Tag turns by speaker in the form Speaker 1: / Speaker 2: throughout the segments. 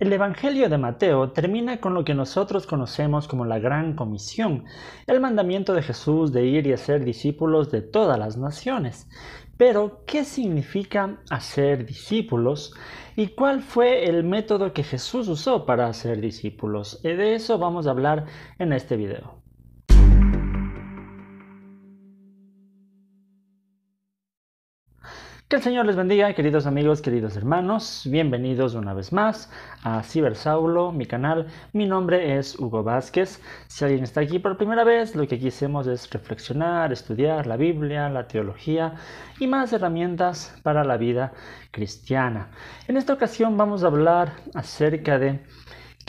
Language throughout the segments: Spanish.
Speaker 1: El Evangelio de Mateo termina con lo que nosotros conocemos como la Gran Comisión, el mandamiento de Jesús de ir y hacer discípulos de todas las naciones. Pero, ¿qué significa hacer discípulos? ¿Y cuál fue el método que Jesús usó para hacer discípulos? De eso vamos a hablar en este video. Que el Señor les bendiga, queridos amigos, queridos hermanos. Bienvenidos una vez más a Cibersaulo, mi canal. Mi nombre es Hugo Vázquez. Si alguien está aquí por primera vez, lo que aquí hacemos es reflexionar, estudiar la Biblia, la teología y más herramientas para la vida cristiana. En esta ocasión vamos a hablar acerca de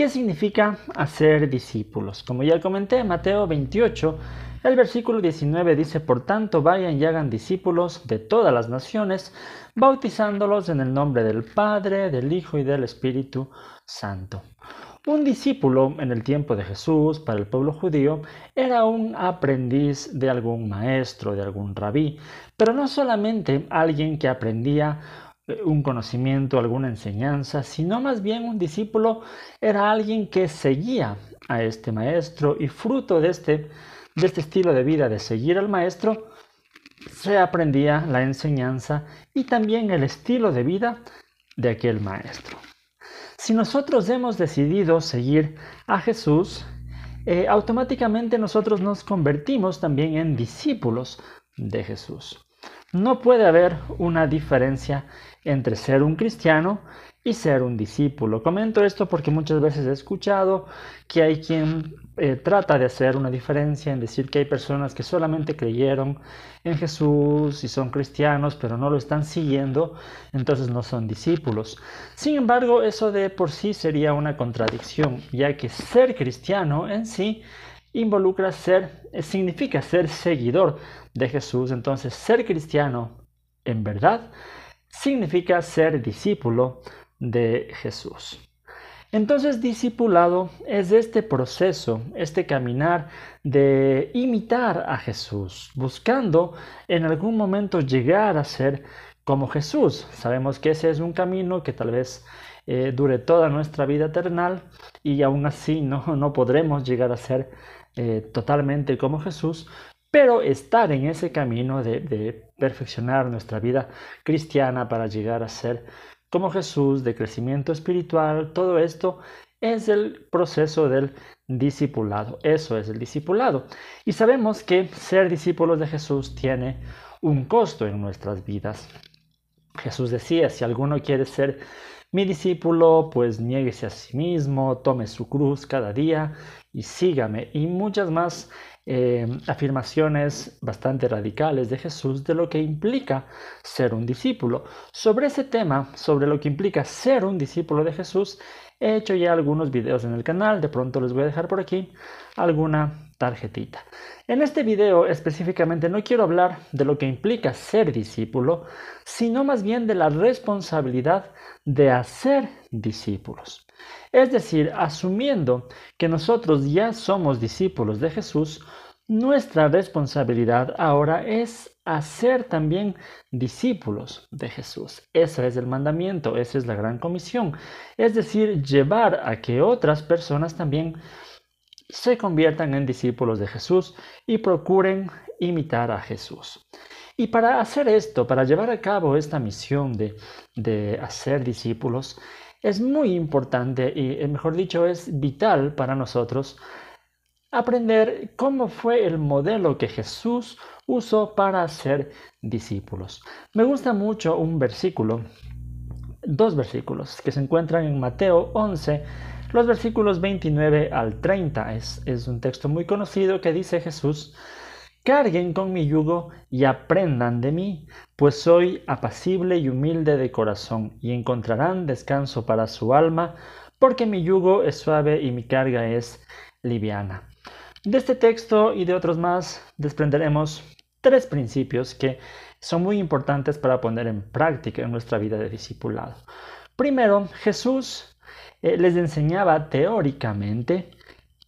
Speaker 1: ¿Qué significa hacer discípulos? Como ya comenté, Mateo 28, el versículo 19 dice, por tanto, vayan y hagan discípulos de todas las naciones, bautizándolos en el nombre del Padre, del Hijo y del Espíritu Santo. Un discípulo en el tiempo de Jesús para el pueblo judío era un aprendiz de algún maestro, de algún rabí, pero no solamente alguien que aprendía un conocimiento, alguna enseñanza, sino más bien un discípulo era alguien que seguía a este maestro y fruto de este, de este estilo de vida de seguir al maestro, se aprendía la enseñanza y también el estilo de vida de aquel maestro. Si nosotros hemos decidido seguir a Jesús, eh, automáticamente nosotros nos convertimos también en discípulos de Jesús. No puede haber una diferencia entre ser un cristiano y ser un discípulo. Comento esto porque muchas veces he escuchado que hay quien eh, trata de hacer una diferencia en decir que hay personas que solamente creyeron en Jesús y son cristianos, pero no lo están siguiendo, entonces no son discípulos. Sin embargo, eso de por sí sería una contradicción, ya que ser cristiano en sí involucra ser, eh, significa ser seguidor de Jesús. Entonces, ser cristiano en verdad significa ser discípulo de Jesús. Entonces, discipulado es este proceso, este caminar de imitar a Jesús, buscando en algún momento llegar a ser como Jesús. Sabemos que ese es un camino que tal vez eh, dure toda nuestra vida eterna y aún así no, no podremos llegar a ser eh, totalmente como Jesús, pero estar en ese camino de, de perfeccionar nuestra vida cristiana para llegar a ser como Jesús, de crecimiento espiritual, todo esto es el proceso del discipulado. Eso es el discipulado. Y sabemos que ser discípulos de Jesús tiene un costo en nuestras vidas. Jesús decía, si alguno quiere ser mi discípulo, pues niéguese a sí mismo, tome su cruz cada día y sígame. Y muchas más eh, afirmaciones bastante radicales de Jesús de lo que implica ser un discípulo. Sobre ese tema, sobre lo que implica ser un discípulo de Jesús, He hecho ya algunos videos en el canal, de pronto les voy a dejar por aquí alguna tarjetita. En este video específicamente no quiero hablar de lo que implica ser discípulo, sino más bien de la responsabilidad de hacer discípulos. Es decir, asumiendo que nosotros ya somos discípulos de Jesús, nuestra responsabilidad ahora es hacer también discípulos de Jesús. Ese es el mandamiento, esa es la gran comisión. Es decir, llevar a que otras personas también se conviertan en discípulos de Jesús y procuren imitar a Jesús. Y para hacer esto, para llevar a cabo esta misión de, de hacer discípulos, es muy importante y, eh, mejor dicho, es vital para nosotros aprender cómo fue el modelo que Jesús usó para ser discípulos. Me gusta mucho un versículo, dos versículos que se encuentran en Mateo 11, los versículos 29 al 30. Es, es un texto muy conocido que dice Jesús, carguen con mi yugo y aprendan de mí, pues soy apacible y humilde de corazón, y encontrarán descanso para su alma, porque mi yugo es suave y mi carga es liviana. De este texto y de otros más desprenderemos tres principios que son muy importantes para poner en práctica en nuestra vida de discipulado. Primero, Jesús eh, les enseñaba teóricamente,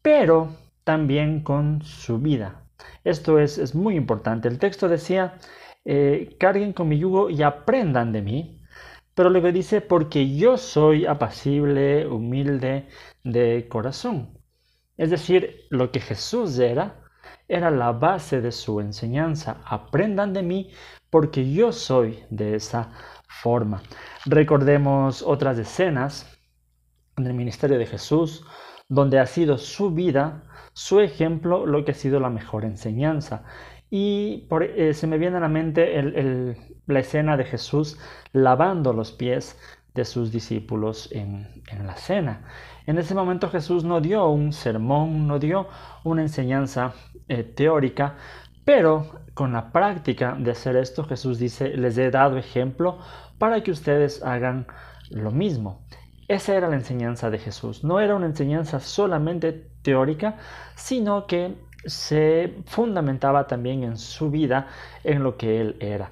Speaker 1: pero también con su vida. Esto es, muy importante. El texto decía, eh, carguen con mi yugo y aprendan de mí, pero luego dice, porque yo soy apacible, humilde de corazón. Es decir, lo que Jesús era era la base de su enseñanza. Aprendan de mí porque yo soy de esa forma. Recordemos otras escenas del ministerio de Jesús, donde ha sido su vida, su ejemplo, lo que ha sido la mejor enseñanza. Y eh, se me viene a la mente la escena de Jesús lavando los pies de sus discípulos en, la cena. En ese momento Jesús no dio un sermón, no dio una enseñanza eh, teórica, pero con la práctica de hacer esto, Jesús dice, les he dado ejemplo para que ustedes hagan lo mismo. Esa era la enseñanza de Jesús. No era una enseñanza solamente teórica, sino que se fundamentaba también en su vida, en lo que él era.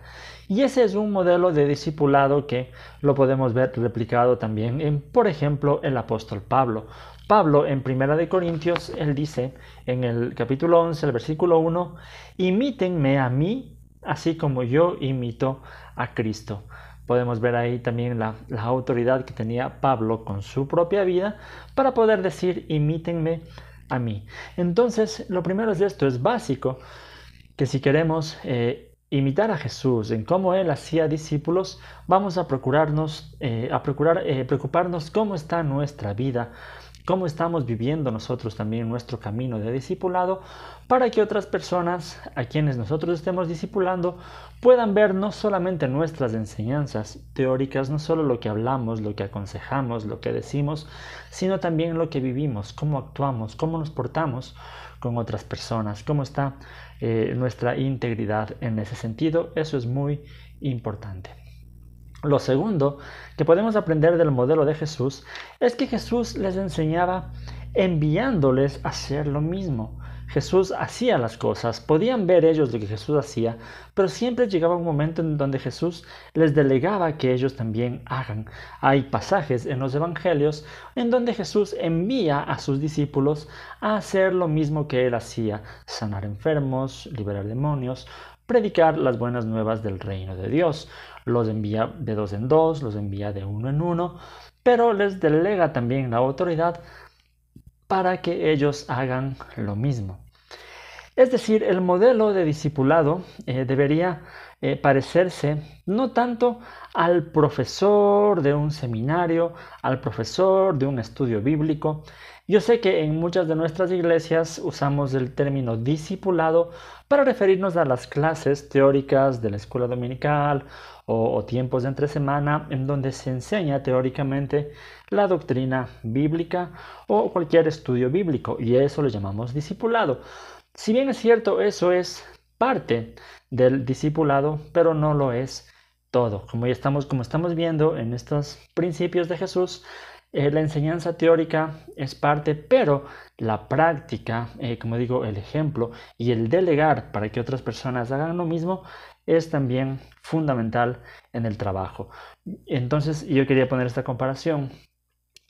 Speaker 1: Y ese es un modelo de discipulado que lo podemos ver replicado también en, por ejemplo, el apóstol Pablo. Pablo en Primera de Corintios, él dice en el capítulo 11, el versículo 1, imítenme a mí, así como yo imito a Cristo. Podemos ver ahí también la, autoridad que tenía Pablo con su propia vida para poder decir, imítenme a mí. Entonces, lo primero es esto, es básico, que si queremos... Eh, imitar a Jesús, en cómo Él hacía discípulos, vamos a procurarnos, eh, a procurar, eh, preocuparnos cómo está nuestra vida, cómo estamos viviendo nosotros también nuestro camino de discipulado, para que otras personas a quienes nosotros estemos discipulando puedan ver no solamente nuestras enseñanzas teóricas, no solo lo que hablamos, lo que aconsejamos, lo que decimos, sino también lo que vivimos, cómo actuamos, cómo nos portamos, con otras personas, cómo está eh, nuestra integridad en ese sentido. Eso es muy importante. Lo segundo que podemos aprender del modelo de Jesús es que Jesús les enseñaba enviándoles a hacer lo mismo. Jesús hacía las cosas, podían ver ellos lo que Jesús hacía, pero siempre llegaba un momento en donde Jesús les delegaba que ellos también hagan. Hay pasajes en los evangelios en donde Jesús envía a sus discípulos a hacer lo mismo que él hacía, sanar enfermos, liberar demonios, predicar las buenas nuevas del reino de Dios. Los envía de dos en dos, los envía de uno en uno, pero les delega también la autoridad para que ellos hagan lo mismo. Es decir, el modelo de discipulado eh, debería eh, parecerse no tanto al profesor de un seminario, al profesor de un estudio bíblico. Yo sé que en muchas de nuestras iglesias usamos el término discipulado para referirnos a las clases teóricas de la escuela dominical o, tiempos de entre semana en donde se enseña teóricamente la doctrina bíblica o cualquier estudio bíblico y eso lo llamamos discipulado. Si bien es cierto, eso es parte del discipulado, pero no lo es todo. Como ya estamos, como estamos viendo en estos principios de Jesús, eh, la enseñanza teórica es parte, pero la práctica, eh, como digo, el ejemplo y el delegar para que otras personas hagan lo mismo es también fundamental en el trabajo. Entonces, yo quería poner esta comparación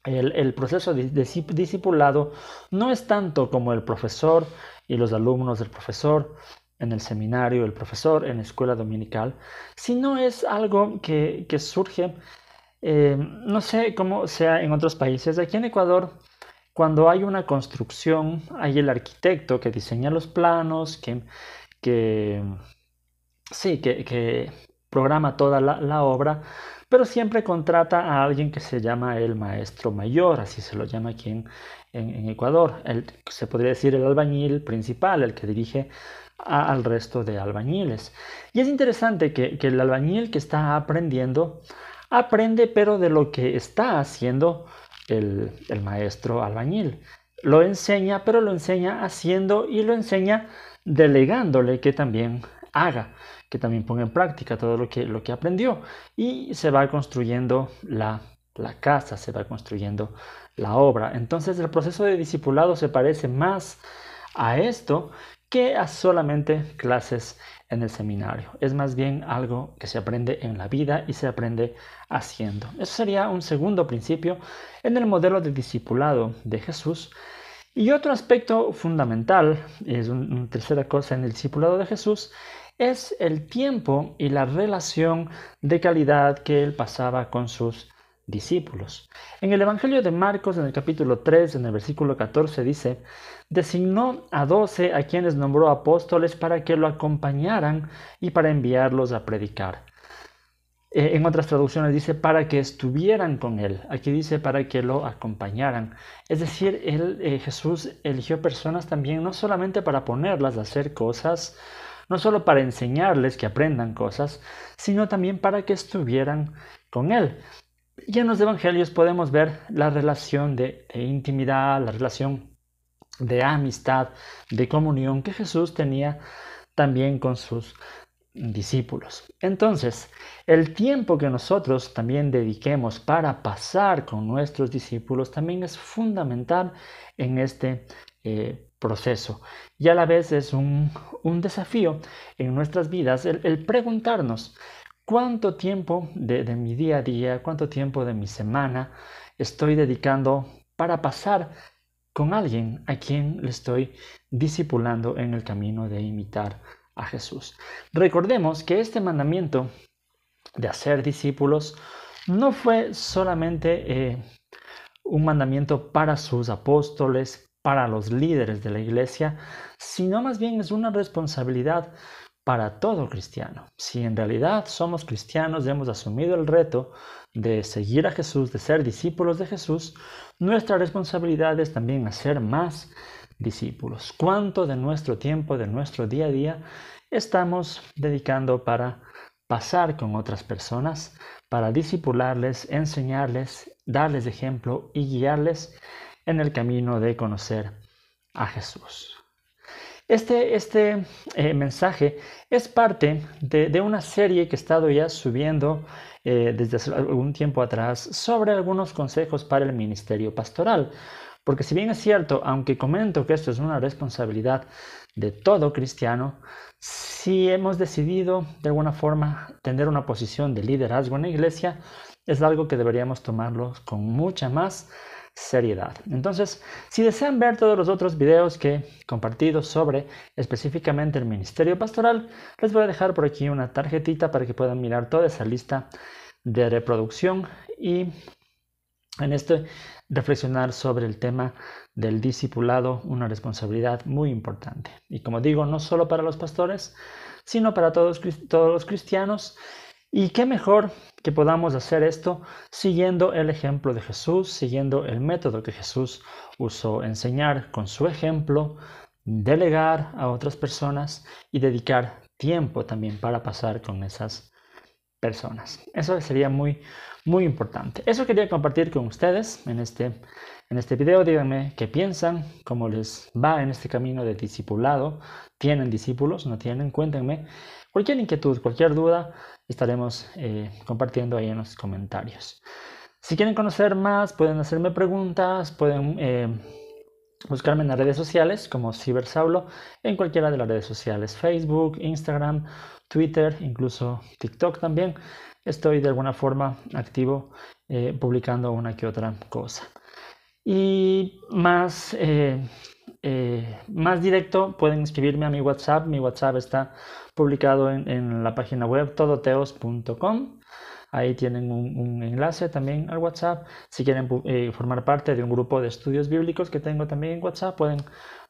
Speaker 1: el, proceso de, discipulado no es tanto como el profesor y los alumnos del profesor en el seminario, el profesor en la escuela dominical, sino es algo que, surge, eh, no sé cómo sea en otros países, aquí en Ecuador cuando hay una construcción, hay el arquitecto que diseña los planos, que, que sí, que, programa toda la, obra, pero siempre contrata a alguien que se llama el maestro mayor, así se lo llama aquí en, Ecuador. se podría decir el albañil principal, el que dirige al resto de albañiles. Y es interesante que, el albañil que está aprendiendo, aprende pero de lo que está haciendo el, el, maestro albañil. Lo enseña, pero lo enseña haciendo y lo enseña delegándole que también haga, que también ponga en práctica todo lo que, lo que aprendió. Y se va construyendo la, casa, se va construyendo la obra. Entonces el proceso de discipulado se parece más a esto que a solamente clases en el seminario. Es más bien algo que se aprende en la vida y se aprende haciendo. Eso sería un segundo principio en el modelo de discipulado de Jesús. Y otro aspecto fundamental, es una tercera cosa en el discipulado de Jesús, es el tiempo y la relación de calidad que él pasaba con sus discípulos. En el Evangelio de Marcos, en el capítulo 3, en el versículo 14, dice, designó a doce a quienes nombró apóstoles para que lo acompañaran y para enviarlos a predicar. Eh, en otras traducciones dice para que estuvieran con él. Aquí dice para que lo acompañaran. Es decir, él, eh, Jesús eligió personas también no solamente para ponerlas a hacer cosas, no solo para enseñarles que aprendan cosas, sino también para que estuvieran con Él. Y en los Evangelios podemos ver la relación de, intimidad, la relación de amistad, de comunión que Jesús tenía también con sus discípulos. Entonces, el tiempo que nosotros también dediquemos para pasar con nuestros discípulos también es fundamental en este eh, proceso. Y a la vez es un, desafío en nuestras vidas el, preguntarnos cuánto tiempo de, mi día a día, cuánto tiempo de mi semana estoy dedicando para pasar con alguien a quien le estoy discipulando en el camino de imitar a Jesús. Recordemos que este mandamiento de hacer discípulos no fue solamente eh, un mandamiento para sus apóstoles, para los líderes de la iglesia, sino más bien es una responsabilidad para todo cristiano. Si en realidad somos cristianos y hemos asumido el reto de seguir a Jesús, de ser discípulos de Jesús, nuestra responsabilidad es también hacer más discípulos. ¿Cuánto de nuestro tiempo, de nuestro día a día, estamos dedicando para pasar con otras personas, para discipularles, enseñarles, darles ejemplo y guiarles en el camino de conocer a Jesús. Este, este eh, mensaje es parte de, una serie que he estado ya subiendo eh, desde hace algún tiempo atrás sobre algunos consejos para el ministerio pastoral. Porque si bien es cierto, aunque comento que esto es una responsabilidad de todo cristiano, si hemos decidido de alguna forma tener una posición de liderazgo en la iglesia, es algo que deberíamos tomarlo con mucha más seriedad. Entonces, si desean ver todos los otros videos que he compartido sobre específicamente el ministerio pastoral, les voy a dejar por aquí una tarjetita para que puedan mirar toda esa lista de reproducción y en este reflexionar sobre el tema del discipulado, una responsabilidad muy importante. Y como digo, no solo para los pastores, sino para todos, todos los cristianos y qué mejor que podamos hacer esto siguiendo el ejemplo de Jesús, siguiendo el método que Jesús usó enseñar con su ejemplo, delegar a otras personas y dedicar tiempo también para pasar con esas personas. Eso sería muy, muy importante. Eso quería compartir con ustedes en este, en este video. Díganme qué piensan, cómo les va en este camino de discipulado. ¿Tienen discípulos? ¿No tienen? Cuéntenme. Cualquier inquietud, cualquier duda, estaremos eh, compartiendo ahí en los comentarios. Si quieren conocer más, pueden hacerme preguntas, pueden eh, buscarme en las redes sociales como Saulo en cualquiera de las redes sociales, Facebook, Instagram, Twitter, incluso TikTok también. Estoy de alguna forma activo eh, publicando una que otra cosa. Y más, eh, eh, más directo pueden escribirme a mi WhatsApp. Mi WhatsApp está publicado en la página web todoteos.com. Ahí tienen un, enlace también al WhatsApp. Si quieren eh, formar parte de un grupo de estudios bíblicos que tengo también en WhatsApp, pueden,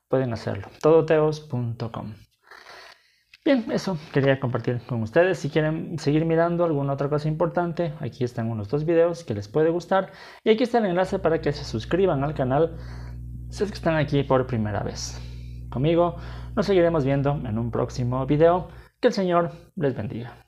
Speaker 1: pueden hacerlo. todoteos.com. Bien, eso quería compartir con ustedes. Si quieren seguir mirando alguna otra cosa importante, aquí están unos dos videos que les puede gustar. Y aquí está el enlace para que se suscriban al canal si es que están aquí por primera vez. Conmigo nos seguiremos viendo en un próximo video. Que el Señor les bendiga.